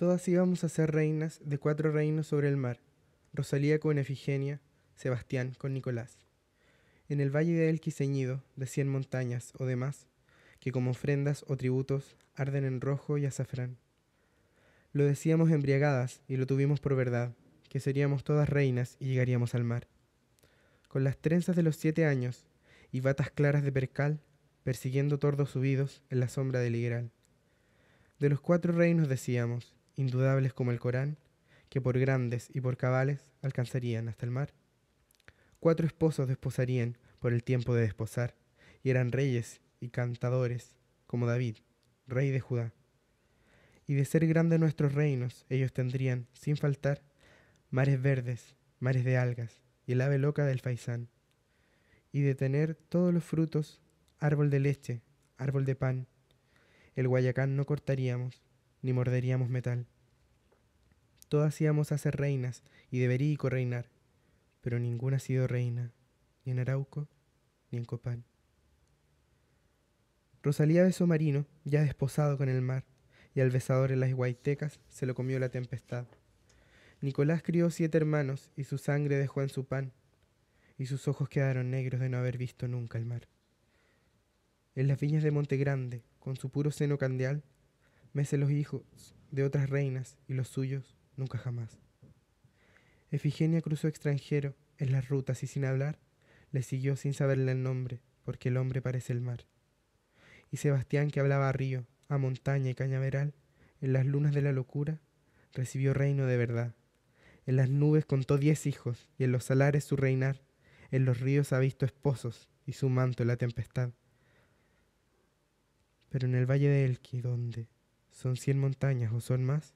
Todas íbamos a ser reinas de cuatro reinos sobre el mar, Rosalía con Efigenia, Sebastián con Nicolás. En el valle de El ceñido, de cien montañas o demás, que como ofrendas o tributos arden en rojo y azafrán. Lo decíamos embriagadas y lo tuvimos por verdad, que seríamos todas reinas y llegaríamos al mar. Con las trenzas de los siete años y batas claras de percal, persiguiendo tordos subidos en la sombra del higueral. De los cuatro reinos decíamos, indudables como el Corán, que por grandes y por cabales alcanzarían hasta el mar. Cuatro esposos desposarían por el tiempo de desposar, y eran reyes y cantadores, como David, rey de Judá. Y de ser grandes nuestros reinos, ellos tendrían, sin faltar, mares verdes, mares de algas, y el ave loca del faisán. Y de tener todos los frutos, árbol de leche, árbol de pan, el guayacán no cortaríamos, ni morderíamos metal. Todas íbamos a ser reinas y debería reinar, pero ninguna ha sido reina, ni en Arauco, ni en Copán. Rosalía besó Marino, ya desposado con el mar, y al besador en las guaitecas se lo comió la tempestad. Nicolás crió siete hermanos y su sangre dejó en su pan, y sus ojos quedaron negros de no haber visto nunca el mar. En las viñas de Monte Grande, con su puro seno candeal, Mese los hijos de otras reinas y los suyos nunca jamás. Efigenia cruzó extranjero en las rutas y sin hablar, le siguió sin saberle el nombre, porque el hombre parece el mar. Y Sebastián, que hablaba a río, a montaña y cañaveral, en las lunas de la locura, recibió reino de verdad. En las nubes contó diez hijos, y en los salares su reinar, en los ríos ha visto esposos, y su manto la tempestad. Pero en el valle de Elqui, donde son cien montañas o son más.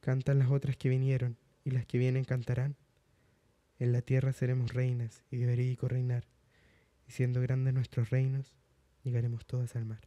Cantan las otras que vinieron y las que vienen cantarán. En la tierra seremos reinas y de verídico reinar, y siendo grandes nuestros reinos, llegaremos todas al mar.